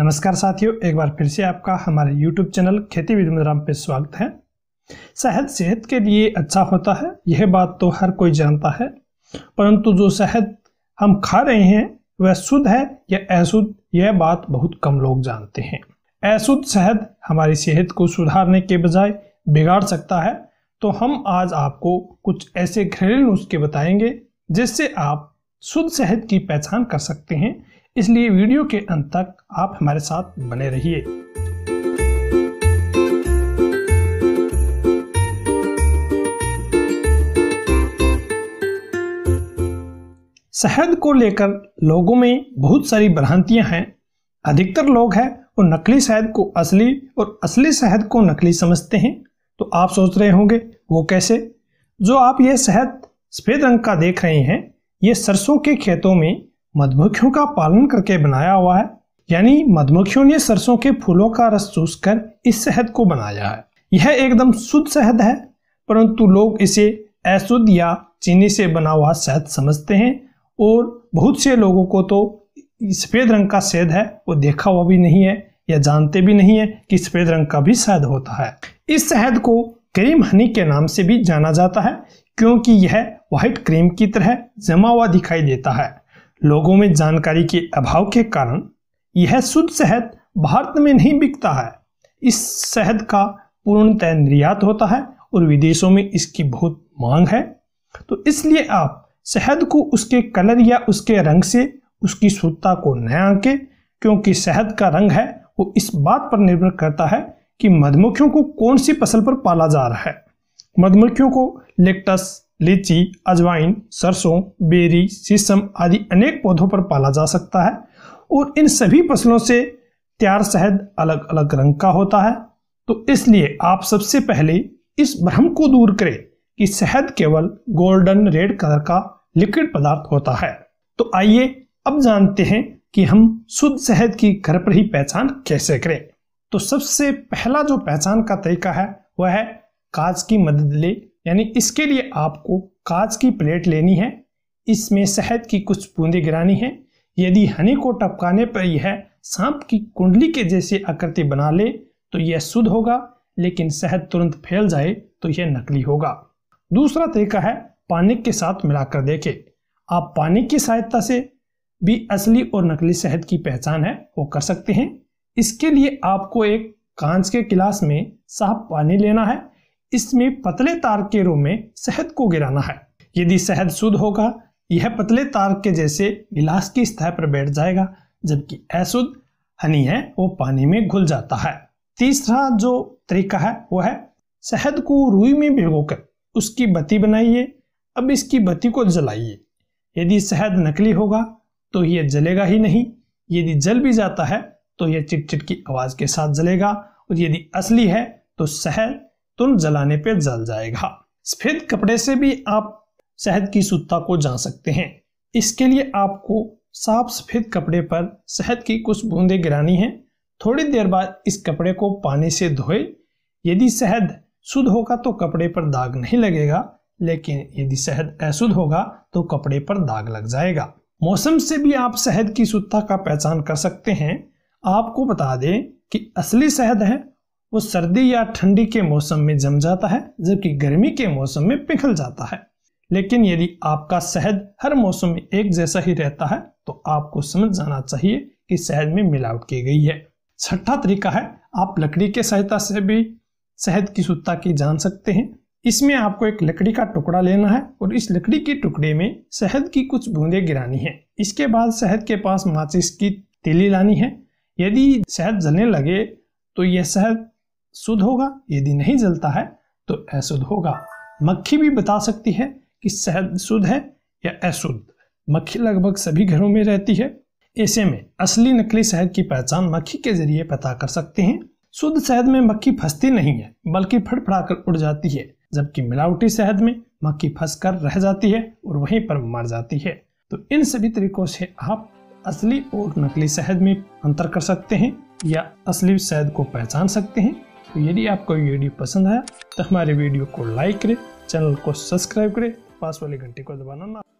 नमस्कार साथियों एक बार फिर से आपका हमारे YouTube चैनल खेती विद पे स्वागत है शहद सेहत के लिए अच्छा होता है यह बात तो हर कोई जानता है परंतु जो शहद हम खा रहे हैं वह शुद्ध है या अशुद्ध यह बात बहुत कम लोग जानते हैं अशुद्ध शहद हमारी सेहत को सुधारने के बजाय बिगाड़ सकता है तो हम आज आपको कुछ ऐसे घरेलू नुस्खे बताएंगे जिससे आप शुद्ध शहद की पहचान कर सकते हैं इसलिए वीडियो के अंत तक आप हमारे साथ बने रहिए शहद को लेकर लोगों में बहुत सारी भ्रांतियां हैं अधिकतर लोग हैं वो नकली शहद को असली और असली शहद को नकली समझते हैं तो आप सोच रहे होंगे वो कैसे जो आप ये शहद सफ़ेद रंग का देख रहे हैं ये सरसों के खेतों में मधुमक्खियों का पालन करके बनाया हुआ है यानी मधुमक्खियों ने सरसों के फूलों का रस चूसकर इस शहद को बनाया है यह एकदम शुद्ध शहद है परंतु लोग इसे अशुद्ध या चीनी से बना हुआ शहद समझते हैं और बहुत से लोगों को तो सफ़ेद रंग का शहद है वो देखा हुआ भी नहीं है या जानते भी नहीं है कि सफ़ेद रंग का भी शहद होता है इस शहद को करीम हनी के नाम से भी जाना जाता है क्योंकि यह व्हाइट क्रीम की तरह जमा हुआ दिखाई देता है लोगों में जानकारी के अभाव के कारण यह शुद्ध शहद भारत में नहीं बिकता है इस शहद का पूर्णतः निर्यात होता है और विदेशों में इसकी बहुत मांग है तो इसलिए आप शहद को उसके कलर या उसके रंग से उसकी शुद्धता को न आंके क्योंकि शहद का रंग है वो इस बात पर निर्भर करता है कि मधुमक्खियों को कौन सी फसल पर पाला जा रहा है मधुमक्खियों को लेक्टस लीची अजवाइन सरसों बेरी शीशम आदि अनेक पौधों पर पाला जा सकता है और इन सभी फसलों से तैयार शहद अलग अलग रंग का होता है तो इसलिए आप सबसे पहले इस भ्रम को दूर करें कि शहद केवल गोल्डन रेड कलर का लिक्विड पदार्थ होता है तो आइए अब जानते हैं कि हम शुद्ध शहद की घर पर ही पहचान कैसे करें तो सबसे पहला जो पहचान का तरीका है वह है काज की मदद ले यानी इसके लिए आपको कांच की प्लेट लेनी है इसमें शहद की कुछ बूंदें गिरानी है यदि हनी को टपकाने पर यह सांप की कुंडली के जैसे आकृति बना ले तो यह शुद्ध होगा लेकिन शहद तुरंत फैल जाए तो यह नकली होगा दूसरा तरीका है पानी के साथ मिलाकर देखें आप पानी की सहायता से भी असली और नकली शहद की पहचान है वो कर सकते हैं इसके लिए आपको एक कांच के गिलास में साफ पानी लेना है इसमें पतले तार के रो में शहद को गिराना है यदि शहद शुद्ध होगा यह पतले तार के जैसे गिलास की स्तर पर बैठ जाएगा जबकि अशुद्ध हनी है वो पानी में घुल जाता है तीसरा जो तरीका है वह है शहद को रुई में भिगोकर उसकी बत्ती बनाइए अब इसकी बत्ती को जलाइए यदि शहद नकली होगा तो यह जलेगा ही नहीं यदि जल भी जाता है तो यह चिटचिट की आवाज़ के साथ जलेगा और यदि असली है तो शहद तुरंत जलाने पर जल जाएगा सफेद कपड़े से भी आप शहद की शुद्धता को जान सकते हैं इसके लिए आपको साफ सफेद कपड़े पर शहद की कुछ बूंदे गिरानी है थोड़ी देर बाद इस कपड़े को पानी से धोए यदि शहद शुद्ध होगा तो कपड़े पर दाग नहीं लगेगा लेकिन यदि शहद अशुद्ध होगा तो कपड़े पर दाग लग जाएगा मौसम से भी आप शहद की शुद्धता का पहचान कर सकते हैं आपको बता दें कि असली शहद है वो सर्दी या ठंडी के मौसम में जम जाता है जबकि गर्मी के मौसम में पिघल जाता है लेकिन यदि आपका शहद हर मौसम में एक जैसा ही रहता है तो आपको समझ जाना चाहिए कि शहद में मिलावट की गई है छठा तरीका है आप लकड़ी के सहायता से भी शहद की सुत्ता की जान सकते हैं इसमें आपको एक लकड़ी का टुकड़ा लेना है और इस लकड़ी के टुकड़े में शहद की कुछ बूंदें गिरानी है इसके बाद शहद के पास माचिस की तीली लानी है यदि शहद जलने लगे तो यह शहद शुद्ध होगा यदि नहीं जलता है तो अशुद्ध होगा मक्खी भी बता सकती है कि शहद शुद्ध है या अशुद्ध मक्खी लगभग सभी घरों में रहती है ऐसे में असली नकली शहद की पहचान मक्खी के जरिए पता कर सकते हैं शुद्ध शहद में मक्खी फंसती नहीं है बल्कि फड़फड़ा कर उड़ जाती है जबकि मिलावटी शहद में मक्खी फंस कर रह जाती है और वहीं पर मर जाती है तो इन सभी तरीकों से आप असली और नकली शहद में अंतर कर सकते हैं या असली शहद को पहचान सकते हैं तो यदि आपको ये वीडियो पसंद आया तो हमारे वीडियो को लाइक करें चैनल को सब्सक्राइब करें पास वाले घंटे को दबाना ना